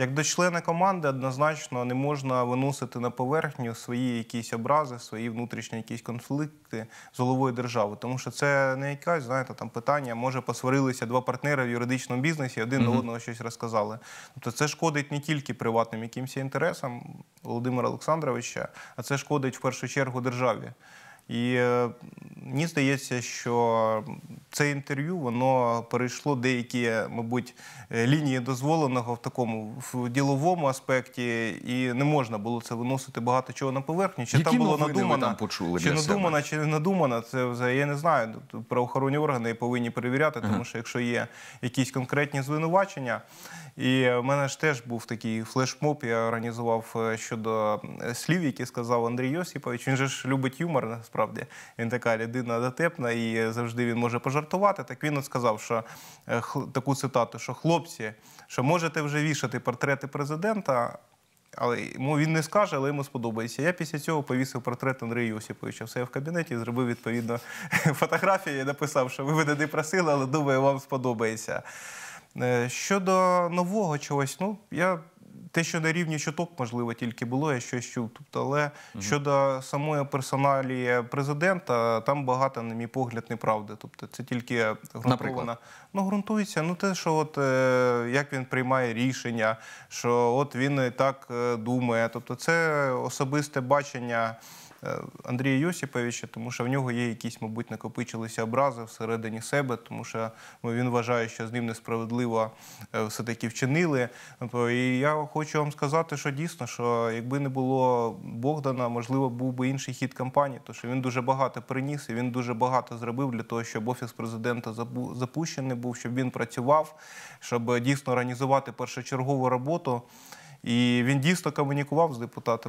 Як до члена команди однозначно не можна виносити на поверхню свої якісь образи, свої внутрішні якісь конфлікти з головою держави, тому що це не якась знаєте там питання. Може посварилися два партнери в юридичному бізнесі, один до одного щось розказали. Тобто це шкодить не тільки приватним якимось інтересам Володимира Олександровича, а це шкодить в першу чергу державі. І е, мені здається, що це інтерв'ю воно перейшло деякі, мабуть, е, лінії дозволеного в такому в діловому аспекті, і не можна було це виносити багато чого на поверхню. Чи Які там було надумано, там почули чи надумано, чи не надумано, це вже я не знаю. Тобто правоохоронні органи повинні перевіряти, тому що якщо є якісь конкретні звинувачення. І в мене ж теж був такий флешмоб, я організував е, щодо слів, які сказав Андрій Йосипович. Він же ж любить юмор, насправді насправді. Він така людина дотепна і завжди він може пожартувати. Так він от сказав, що е, таку цитату, що хлопці, що можете вже вішати портрети президента. Але йому він не скаже, але йому сподобається. Я після цього повісив портрет Андрія Йосиповича. Все в кабінеті зробив відповідно фотографію і написав, що ви мене не просили, але думаю, вам сподобається. Е, щодо нового чогось, ну я те, що на рівні чуток, можливо, тільки було, я щось чув. Тобто, але угу. щодо самої персоналі президента, там багато, на мій погляд, неправди. Тобто, це тільки ґрунтована. Ну, ґрунтується. Ну, те, що от е, як він приймає рішення, що от він і так е, думає. Тобто, це особисте бачення. Е, Андрія Йосіповича, тому що в нього є якісь, мабуть, накопичилися образи всередині себе, тому що ну, він вважає, що з ним несправедливо е, все таки вчинили. Е, і я хочу вам сказати, що дійсно, що якби не було Богдана, можливо, був би інший хід кампанії, тому що він дуже багато приніс і він дуже багато зробив для того, щоб офіс президента запущений був, щоб він працював, щоб дійсно організувати першочергову роботу. І він дійсно комунікував з депутатами.